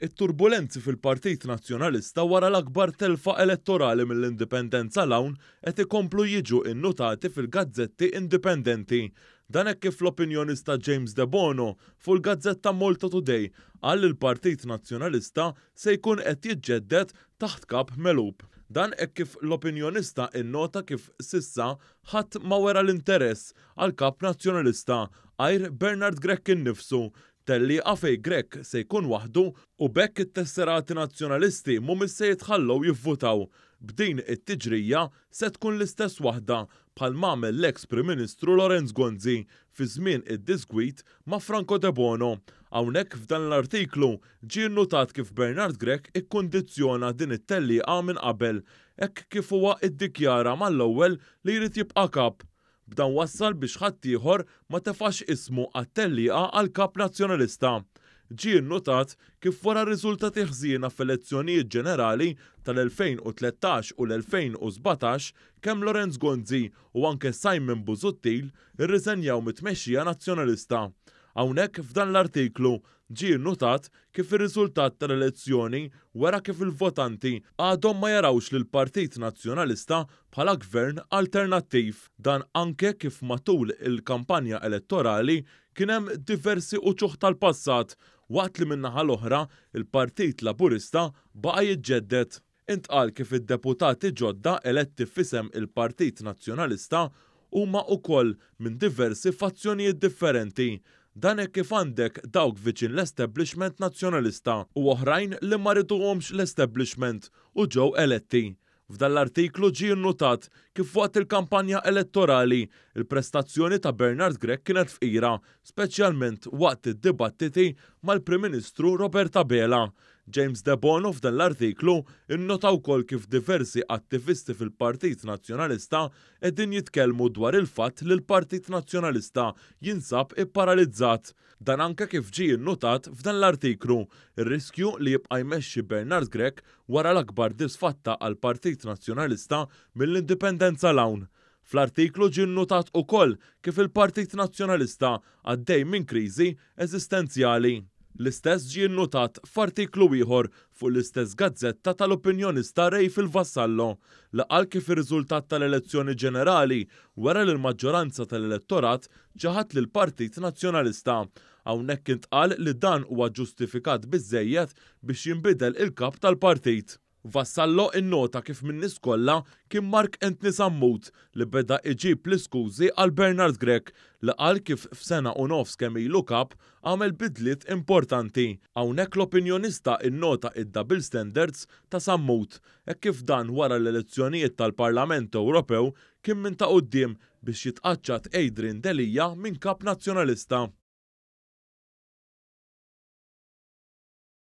it-turbulenzi fil-Partit Nazzjonalista wara l-akbar telfa elettorali mill-indipendenza lawn qed ikomplu jiġu innutati fil-gazzetti indipendenti. Dan hekk kif l-opinjonista James De Bono fuq il-Gazzetta Malta Today għall il-Partit Nazzjonalista se jkun qed jiġġedded taħt kap melub. Dan hekk kif l-opinjonista innota kif sissa ħadd ma wera l-interess għal kap nazzjonalista għajr Bernard Grek nifsu telli għafej grek se jkun waħdu u bekk it-tesserati nazzjonalisti mumis se jitħallu jivvutaw. B'din it-tiġrija se tkun l-istess waħda bħal mamel l-eks Prim Ministru Lorenz Gonzi fi żmien id disgwit ma' Franco De Bono. Hawnhekk f'dan l-artiklu ġie notat kif Bernard Grek ikkondizzjona din it-telliqa minn qabel, hekk kif huwa iddikjara mal-ewwel li jrid jibqa' kap b'dan wassal biex ħaddieħor ma tefax ismu għat-tellieqa għal kap nazzjonalista. Ġi notat kif wara riżultati ħżiena elezzjonijiet ġenerali tal-2013 u l-2017 kemm Lorenz Gonzi u anke Simon Buzuttil irriżenjaw mit-tmexxija nazzjonalista. Hawnhekk f'dan l-artiklu ġie notat kif ir-riżultat tal-elezzjoni wara kif il-votanti għadhom ma jarawx lil partit Nazzjonalista bħala gvern alternattiv. Dan anke kif matul il-kampanja elettorali kien hemm diversi uċuħ tal-passat waqt li minnaħa l-oħra il-Partit Laburista baqa jiġġeddet. Intqal kif id-deputati ġodda eletti fisem il-Partit Nazzjonalista huma ukoll minn diversi fazzjonijiet differenti Dan hekk kif għandek dawk viċin l-establishment nazzjonalista u oħrajn li ma rriduhomx l-establishment u ġew eletti. F'dan l-artiklu ġie notat kif waqt il-kampanja elettorali il-prestazzjoni ta' Bernard Grek kienet fqira, speċjalment waqt id-dibattiti mal-Prim Ministru Roberta Bela. James f'dan l artiklu innotaw kol kif diversi attivisti fil-Partit Nazjonalista edin jitkelmu dwar il-fat li l-Partit Nazjonalista jinsab i paralizzat. Dan anka kif ġi innotat f'dan l-artiklu, il-riskju li jibqaj jmexxi Bernard Grek wara l-akbar disfatta għal Partit Nazjonalista mill-indipendenza l Fl-artiklu ġi notat u kol kif il-Partit Nazjonalista għaddej minn krizi eżistenzjali. L-istess ġie notat f'artiklu ieħor fuq l-istess gazzetta tal-opinjonista Rej fil-Vassallo li qal kif ir-riżultat tal-elezzjoni ġenerali wara l maġġoranza tal-elettorat ġaħat lil partit Nazzjonalista. Hawnhekk intqal li dan huwa ġustifikat biżejjed biex jinbidel il-kap tal-partit. Vassallo innota kif minn nis kollha kien Mark Entni Sammut li beda iġib l-iskużi għal Bernard Grek li qal kif f'sena u nofs kemm ilu għamel bidliet importanti. Hawnhekk l-opinjonista innota id-double standards ta' Sammut e kif dan wara l-elezzjonijiet tal-Parlament Ewropew kien minn ta' qudiem biex jitqaċċat Adrian Delija minn kap nazzjonalista.